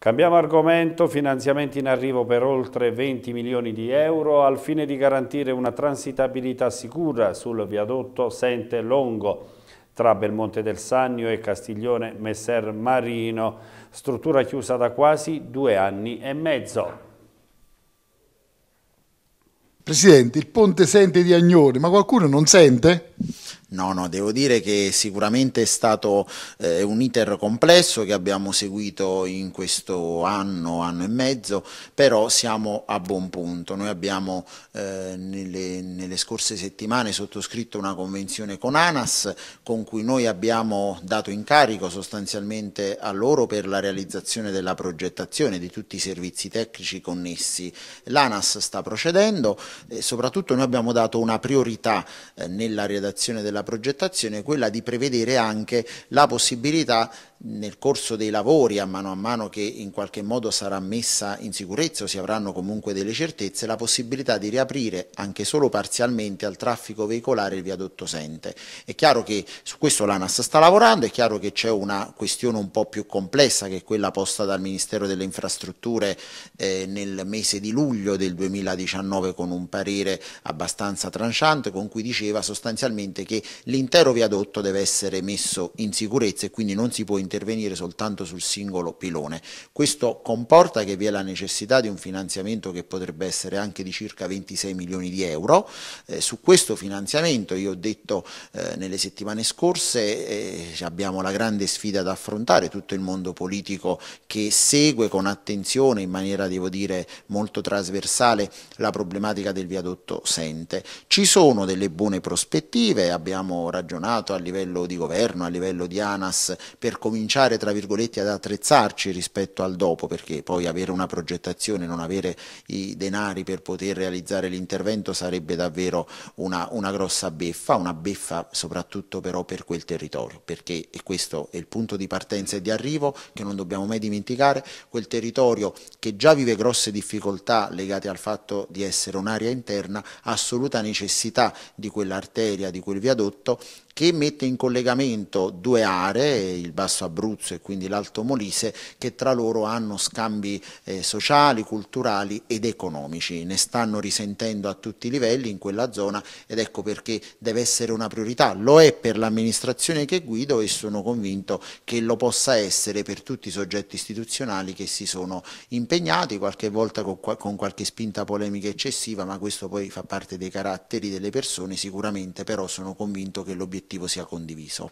Cambiamo argomento, finanziamenti in arrivo per oltre 20 milioni di euro al fine di garantire una transitabilità sicura sul viadotto Sente Longo tra Belmonte del Sannio e Castiglione Messer Marino, struttura chiusa da quasi due anni e mezzo. Presidente, il ponte sente di Agnori, ma qualcuno non sente? No, no, devo dire che sicuramente è stato eh, un iter complesso che abbiamo seguito in questo anno, anno e mezzo, però siamo a buon punto. Noi abbiamo eh, nelle, nelle, scorse settimane sottoscritto una convenzione con ANAS con cui noi abbiamo dato incarico sostanzialmente a loro per la realizzazione della progettazione di tutti i servizi tecnici connessi. L'ANAS sta procedendo e soprattutto noi abbiamo dato una priorità eh, nella redazione della della progettazione quella di prevedere anche la possibilità nel corso dei lavori, a mano a mano che in qualche modo sarà messa in sicurezza o si avranno comunque delle certezze, la possibilità di riaprire anche solo parzialmente al traffico veicolare il viadotto Sente. È chiaro che su questo l'ANAS sta lavorando, è chiaro che c'è una questione un po' più complessa che è quella posta dal Ministero delle Infrastrutture eh, nel mese di luglio del 2019 con un parere abbastanza tranciante con cui diceva sostanzialmente che l'intero viadotto deve essere messo in sicurezza e quindi non si può intervenire soltanto sul singolo pilone. Questo comporta che vi è la necessità di un finanziamento che potrebbe essere anche di circa 26 milioni di euro. Eh, su questo finanziamento, io ho detto eh, nelle settimane scorse, eh, abbiamo la grande sfida da affrontare, tutto il mondo politico che segue con attenzione in maniera, devo dire, molto trasversale la problematica del viadotto sente. Ci sono delle buone prospettive, abbiamo abbiamo ragionato a livello di governo, a livello di ANAS, per cominciare tra virgolette ad attrezzarci rispetto al dopo, perché poi avere una progettazione, non avere i denari per poter realizzare l'intervento sarebbe davvero una, una grossa beffa, una beffa soprattutto però per quel territorio, perché questo è il punto di partenza e di arrivo che non dobbiamo mai dimenticare, quel territorio che già vive grosse difficoltà legate al fatto di essere un'area interna, ha assoluta necessità di quell'arteria, di quel viadotto, prodotto che mette in collegamento due aree, il Basso Abruzzo e quindi l'Alto Molise, che tra loro hanno scambi eh, sociali, culturali ed economici. Ne stanno risentendo a tutti i livelli in quella zona ed ecco perché deve essere una priorità. Lo è per l'amministrazione che guido e sono convinto che lo possa essere per tutti i soggetti istituzionali che si sono impegnati, qualche volta con, con qualche spinta polemica eccessiva, ma questo poi fa parte dei caratteri delle persone, sicuramente però sono convinto che l'obiettivo obiettivo sia condiviso.